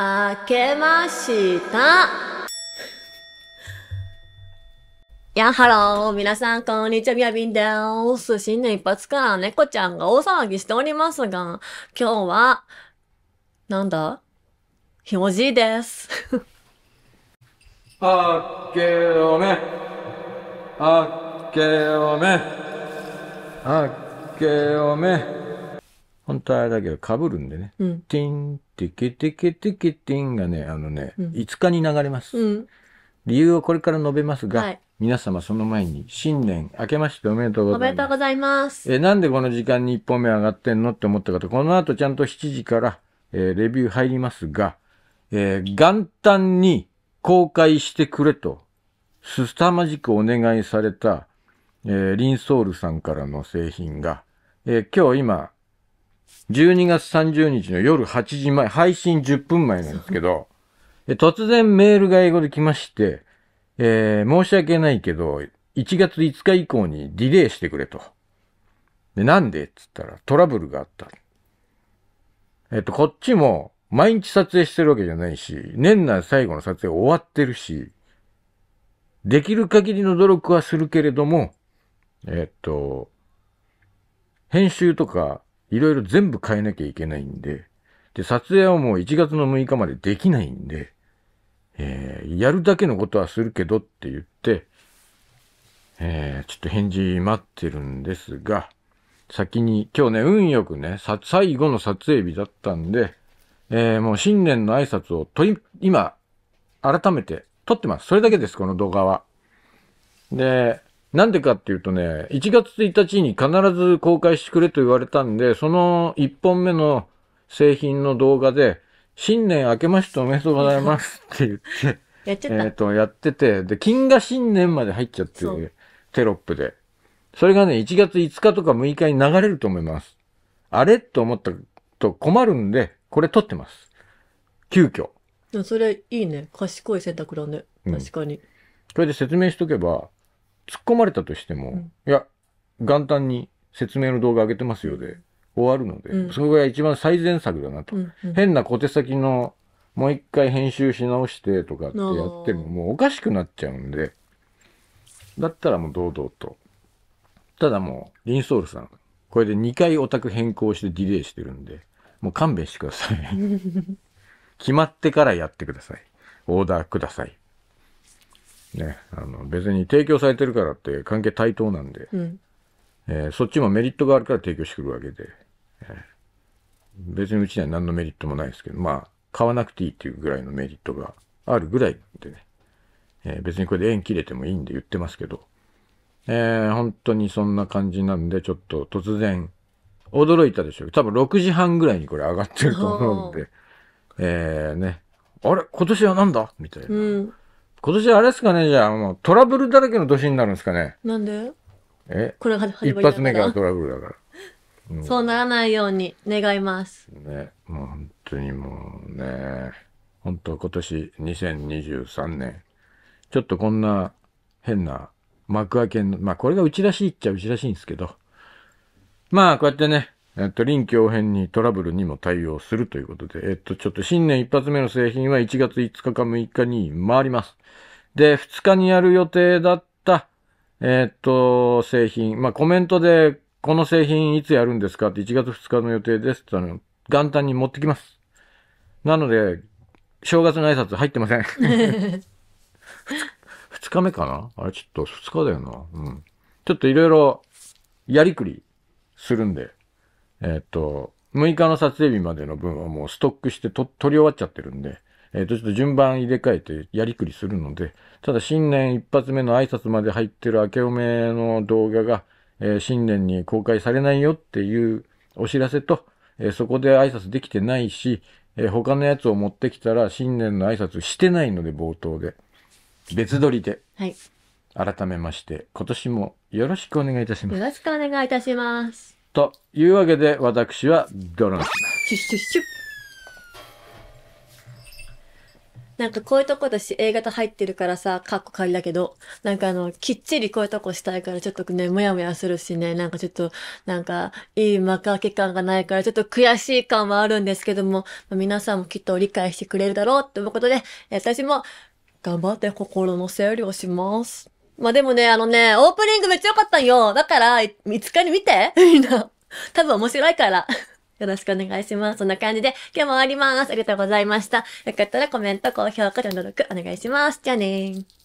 あけました。やハロー、皆さん、こんにちは、ビやびんです。新年一発から猫ちゃんが大騒ぎしておりますが、今日は、なんだひもじいです。あけおめ。あけおめ。あけおめ。本当はあれだけど、かぶるんでね。うん。ティン、テケテケテケティンがね、あのね、うん、5日に流れます。うん。理由をこれから述べますが、はい、皆様その前に、新年明けましておめでとうございます。おめでとうございます。え、なんでこの時間に1本目上がってんのって思った方、この後ちゃんと7時から、えー、レビュー入りますが、えー、元旦に公開してくれと、すさまじくお願いされた、えー、リンソールさんからの製品が、えー、今日今、12月30日の夜8時前、配信10分前なんですけど、突然メールが英語で来まして、えー、申し訳ないけど、1月5日以降にディレイしてくれと。で、なんでっつったらトラブルがあった。えっと、こっちも毎日撮影してるわけじゃないし、年内最後の撮影終わってるし、できる限りの努力はするけれども、えっと、編集とかいろいろ全部変えなきゃいけないんで、で、撮影はもう1月の6日までできないんで、えー、やるだけのことはするけどって言って、えー、ちょっと返事待ってるんですが、先に、今日ね、運よくね、最後の撮影日だったんで、えー、もう新年の挨拶を取り、今、改めて撮ってます。それだけです、この動画は。で、なんでかっていうとね、1月1日に必ず公開してくれと言われたんで、その1本目の製品の動画で、新年明けましておめでとうございますって言って、やっちゃった。えっ、と、やってて、で、金が新年まで入っちゃって、テロップで。それがね、1月5日とか6日に流れると思います。あれと思ったと困るんで、これ撮ってます。急遽。それいいね。賢い選択だね。確かに。うん、これで説明しとけば、突っ込まれたとしても、うん、いや、元旦に説明の動画上げてますよで終わるので、うん、それが一番最善策だなと。うんうん、変な小手先のもう一回編集し直してとかってやってももうおかしくなっちゃうんで、だったらもう堂々と。ただもう、リンソールさん、これで2回オタク変更してディレイしてるんで、もう勘弁してください。決まってからやってください。オーダーください。ね、あの別に提供されてるからって関係対等なんで、うん、えー、そっちもメリットがあるから提供してくるわけで、えー、別にうちには何のメリットもないですけど、まあ、買わなくていいっていうぐらいのメリットがあるぐらいでね、えー、別にこれで縁切れてもいいんで言ってますけど、えー、本当にそんな感じなんで、ちょっと突然、驚いたでしょう。多分6時半ぐらいにこれ上がってると思うんで、えー、ね、あれ今年は何だみたいな。うん今年あれですかね、じゃあ、もうトラブルだらけの年になるんですかね。なんでえこれが一発目からトラブルだから。そうならないように願います。ね、もう本当にもうね、本当今年2023年、ちょっとこんな変な幕開けの、まあこれがうちらしいっちゃうちらしいんですけど、まあこうやってね、えっと、臨機応変にトラブルにも対応するということで、えっと、ちょっと新年一発目の製品は1月5日か6日に回ります。で、2日にやる予定だった、えっと、製品、まあ、コメントで、この製品いつやるんですかって1月2日の予定ですっての、元旦に持ってきます。なので、正月の挨拶入ってません。2 日目かなあれちょっと2日だよな。うん。ちょっといろいろやりくりするんで、えっと、6日の撮影日までの分はもうストックしてと撮り終わっちゃってるんで、えっ、と、ちょっと順番入れ替えてやりくりするので、ただ新年一発目の挨拶まで入ってる明けおめの動画が、えー、新年に公開されないよっていうお知らせと、えー、そこで挨拶できてないし、えー、他のやつを持ってきたら新年の挨拶してないので冒頭で。別撮りで。はい。改めまして、今年もよろしくお願いいたします。よろしくお願いいたします。というわけで私はドロンシュッシュッシュッなんかこういうとこだし A 型入ってるからさ、カッコ仮だけど、なんかあの、きっちりこういうとこしたいからちょっとね、もやもやするしね、なんかちょっと、なんか、いい幕開け感がないからちょっと悔しい感はあるんですけども、まあ、皆さんもきっと理解してくれるだろうっていうことで、私も頑張って心の整理をします。まあ、でもね、あのね、オープニングめっちゃ良かったんよ。だから、5日に見て みんな。多分面白いから。よろしくお願いします。そんな感じで、今日も終わります。ありがとうございました。よかったらコメント、高評価、チャンネル登録お願いします。じゃあねー。